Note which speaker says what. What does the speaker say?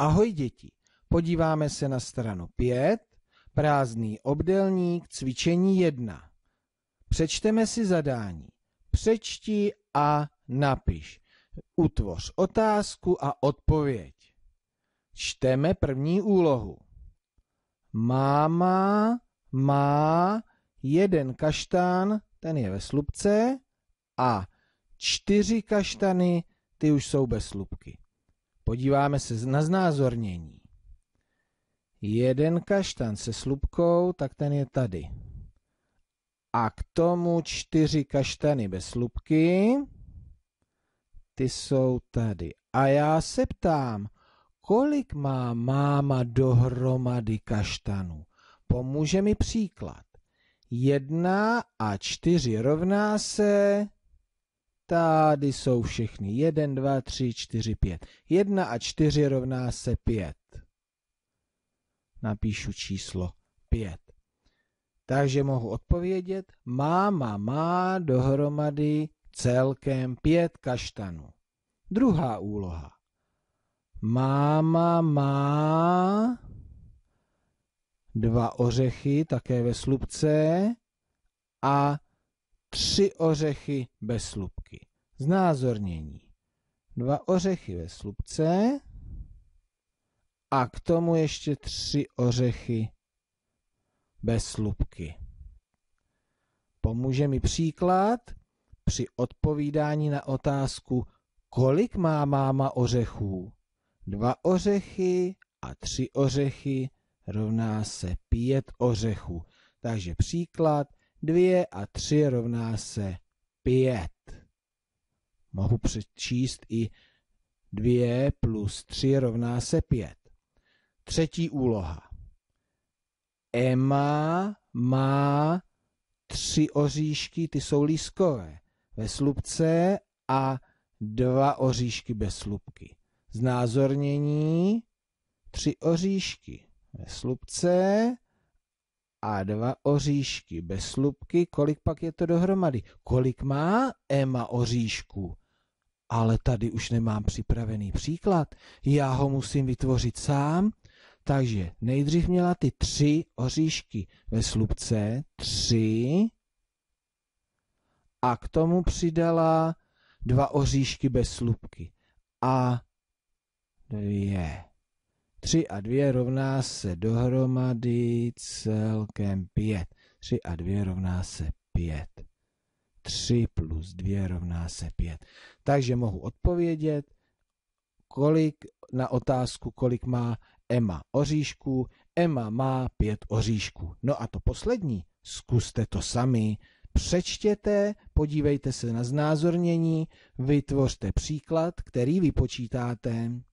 Speaker 1: Ahoj děti, podíváme se na stranu 5, prázdný obdelník, cvičení 1. Přečteme si zadání. Přečti a napiš. Utvoř otázku a odpověď. Čteme první úlohu. Máma má jeden kaštán, ten je ve slupce, a čtyři kaštany, ty už jsou bez slupky. Podíváme se na znázornění. Jeden kaštan se slupkou, tak ten je tady. A k tomu čtyři kaštany bez slupky, ty jsou tady. A já se ptám, kolik má máma dohromady kaštanů? Pomůže mi příklad. Jedna a čtyři rovná se Tady jsou všechny. 1, 2, 3, 4, 5. 1 a 4 rovná se 5. Napíšu číslo 5. Takže mohu odpovědět, máma má dohromady celkem 5 kaštanů. Druhá úloha. Máma má dva ořechy, také ve slupce, a tři ořechy bez slupky. Znázornění. Dva ořechy ve slupce a k tomu ještě tři ořechy bez slupky. Pomůže mi příklad při odpovídání na otázku, kolik má máma ořechů. Dva ořechy a tři ořechy rovná se pět ořechů. Takže příklad 2 a 3 rovná se 5. Mohu přečíst i 2 plus 3 rovná se 5. Třetí úloha. Emma má tři oříšky, ty jsou lískové, ve slupce a dva oříšky bez slupky. Znázornění, tři oříšky ve slupce a dva oříšky bez slupky, kolik pak je to dohromady? Kolik má Ema oříšku? Ale tady už nemám připravený příklad, já ho musím vytvořit sám, takže nejdřív měla ty tři oříšky ve slupce, tři, a k tomu přidala dva oříšky bez slupky a dvě. 3 a 2 rovná se dohromady celkem 5. 3 a 2 rovná se 5. 3 plus 2 rovná se 5. Takže mohu odpovědět, kolik na otázku, kolik má Emma oříšku. Emma má 5 oříšků. No a to poslední, zkuste to sami. Přečtěte, podívejte se na znázornění, vytvořte příklad, který vypočítáte.